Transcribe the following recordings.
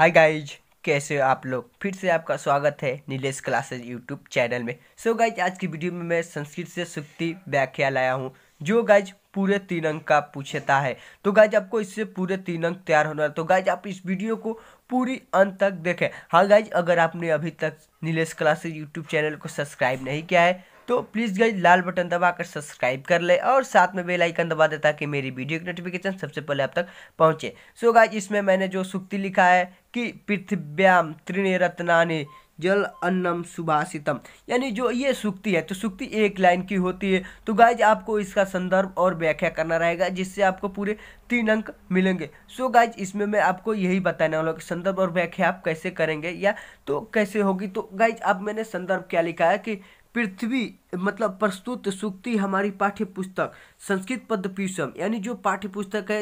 hi guys कैसे हो आप लोग फिर से आपका स्वागत है नीलेश क्लासेज यूट्यूब चैनल में सो so गाइज आज की वीडियो में मैं संस्कृत से सुक्ति व्याख्या लाया हूँ जो गाइज पूरे तीन अंक का पूछता है तो गाइज आपको इससे पूरे तीन अंक तैयार होना है तो गाइज आप इस वीडियो को पूरी अंत तक देखें हाँ गाइज अगर आपने अभी तक नीलेश क्लासेज यूट्यूब चैनल को सब्सक्राइब नहीं किया है तो प्लीज़ गाइज लाल बटन दबाकर सब्सक्राइब कर ले और साथ में बेल आइकन दबा दे ताकि मेरी वीडियो की नोटिफिकेशन सबसे पहले आप तक पहुँचे सो so गाइज इसमें मैंने जो सुक्ति लिखा है कि पृथ्व्याम त्रिने रत्नाने जल अन्नम सुभाषितम यानी जो ये सुक्ति है तो सुक्ति एक लाइन की होती है तो गाइज आपको इसका संदर्भ और व्याख्या करना रहेगा जिससे आपको पूरे तीन अंक मिलेंगे सो so गाइज इसमें मैं आपको यही बताने वाला हूँ कि संदर्भ और व्याख्या आप कैसे करेंगे या तो कैसे होगी तो गाइज अब मैंने संदर्भ क्या लिखा है कि पृथ्वी मतलब प्रस्तुत सुक्ति हमारी पाठ्य पुस्तक संस्कृत पद पीसम यानी जो पाठ्य पुस्तक है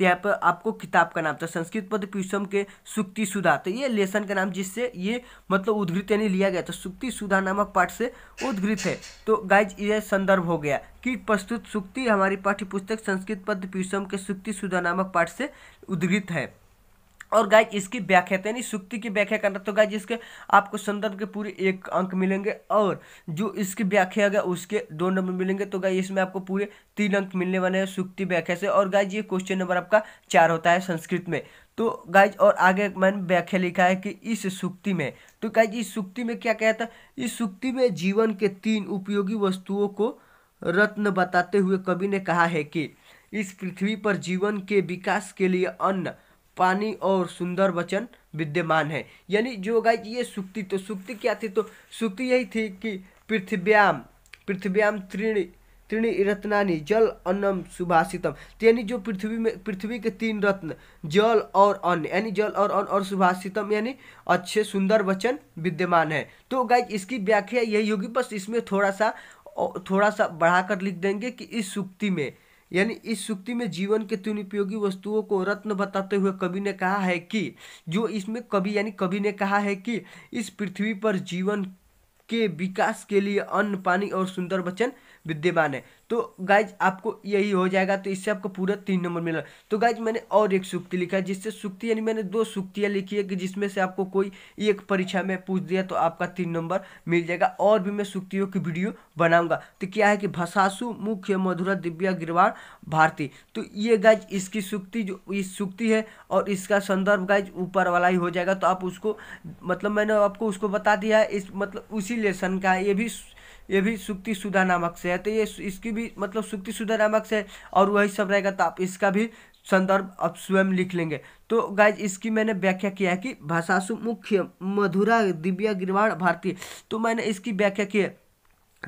यहाँ पर आपको किताब का नाम था तो संस्कृत पद पीसम के सुक्ति सुधा तो ये लेसन का नाम जिससे ये मतलब उद्घृत यानी लिया गया तो सुक्ति सुधा नामक पाठ से उद्घृत है तो गाइज यह संदर्भ हो गया कि प्रस्तुत सुक्ति हमारी पाठ्य पुस्तक संस्कृत पद पीसम के सुक्ति सुधा नामक पाठ से उद्धृत है तो और गाय इसकी व्याख्या यानी तो सुक्ति की व्याख्या करना तो गाय इसके आपको संदर्भ के पूरे एक अंक मिलेंगे और जो इसकी व्याख्या गया उसके दो नंबर मिलेंगे तो गाय इसमें आपको पूरे तीन अंक मिलने वाले हैं सुक्ति व्याख्या से और गाय ये क्वेश्चन नंबर आपका चार होता है संस्कृत में तो गाइज और आगे मैंने व्याख्या लिखा है कि इस सुक्ति में तो गाय इस सुक्ति में क्या कहता है इस सुक्ति में जीवन के तीन उपयोगी वस्तुओं को रत्न बताते हुए कवि ने कहा है कि इस पृथ्वी पर जीवन के विकास के लिए अन्न पानी और सुंदर वचन विद्यमान है यानी जो गाय ये सुक्ति तो सुक्ति क्या थी तो सुक्ति यही थी कि पृथ्व्याम पृथ्व्याम त्रीण त्रिणी रत्नानी जल अन्नम सुभाषितम तो यानी जो पृथ्वी में पृथ्वी के तीन रत्न जल और अन्न यानी जल और अन्न और सुभाषितम यानी अच्छे सुंदर वचन विद्यमान है तो गाय इसकी व्याख्या यही होगी बस इसमें थोड़ा सा थोड़ा सा बढ़ाकर लिख देंगे कि इस सुक्ति में यानी इस सूक्ति में जीवन के तीन उपयोगी वस्तुओं को रत्न बताते हुए कवि ने कहा है कि जो इसमें कवि यानी कवि ने कहा है कि इस पृथ्वी पर जीवन के विकास के लिए अन्न पानी और सुंदर वचन विद्यमान है तो गाइज आपको यही हो जाएगा तो इससे आपको पूरा तीन नंबर मिला तो गाइज मैंने और एक सुक्ति लिखा है जिससे सुक्ति यानी मैंने दो सुक्तियाँ लिखी है कि जिसमें से आपको कोई एक परीक्षा में पूछ दिया तो आपका तीन नंबर मिल जाएगा और भी मैं सुक्तियों की वीडियो बनाऊंगा तो क्या है कि भसासु मुख्य मधुरा दिव्या गिरवाण भारती तो ये गाइज इसकी सुक्ति जो इस सुक्ति है और इसका संदर्भ गाइज ऊपर वाला ही हो जाएगा तो आप उसको मतलब मैंने आपको उसको बता दिया है इस मतलब उसी कंसिलेशन का ये भी ये भी सुक्ति सुधा नामक से है तो ये इसकी भी मतलब सुक्ति सुधा नामक से और वही सब रहेगा तो आप इसका भी संदर्भ आप स्वयं लिख लेंगे तो गाइज इसकी मैंने व्याख्या किया है कि भाषासु मुख्य मधुरा दिव्या गिरवाण भारतीय तो मैंने इसकी व्याख्या की है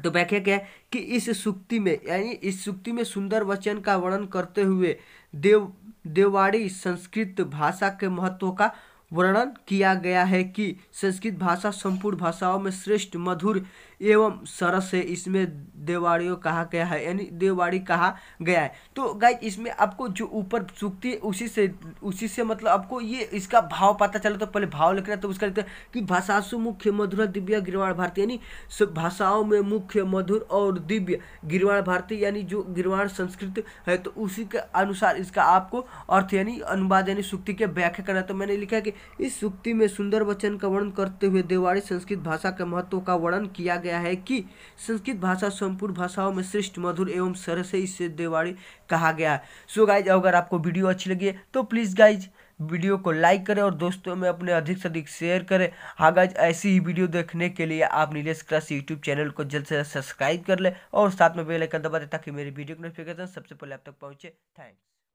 तो व्याख्या क्या है कि इस सुक्ति में यानी इस सुक्ति में सुंदर वचन का वर्णन करते हुए देव देवाड़ी संस्कृत भाषा के महत्व का वर्णन किया गया है कि संस्कृत भाषा संपूर्ण भाषाओं में श्रेष्ठ मधुर एवं सरस है इसमें देवाड़ियों कहा गया है यानी देवाड़ी कहा गया है तो गाइज इसमें आपको जो ऊपर सुक्ति है उसी से उसी से मतलब आपको ये इसका भाव पता चला तो पहले भाव लिख रहा तो उसका लिखते हैं कि भाषासु मुख्य मधुर दिव्य गिरवाण भारती यानी भाषाओं में मुख्य मधुर और दिव्य गिरवाण भारती यानी जो गिरवाण संस्कृत है तो उसी के अनुसार इसका आपको अर्थ यानी अनुवाद यानी सूक्ति के व्याख्या करना तो मैंने लिखा है कि इस सूक्ति में सुंदर वचन का वर्णन करते हुए देवाड़ी संस्कृत भाषा के महत्व का वर्णन किया गया है कि संस्कृत भाषा संपूर्ण भाषाओं में श्रेष्ठ मधुर एवं सरस से इसे देवाड़ी कहा गया है सो गाइज अगर आपको वीडियो अच्छी लगी तो प्लीज़ गाइज वीडियो को लाइक करें और दोस्तों में अपने अधिक से अधिक शेयर करें हाँ गाइज ऐसी ही वीडियो देखने के लिए आप नीलेश क्लास यूट्यूब चैनल को जल्द से जल्द सब्सक्राइब कर लें और साथ में बेल आइकन दबा दें ताकि मेरी वीडियो को नोटिफिकेशन सबसे पहले आप तक पहुंचे थैंक्स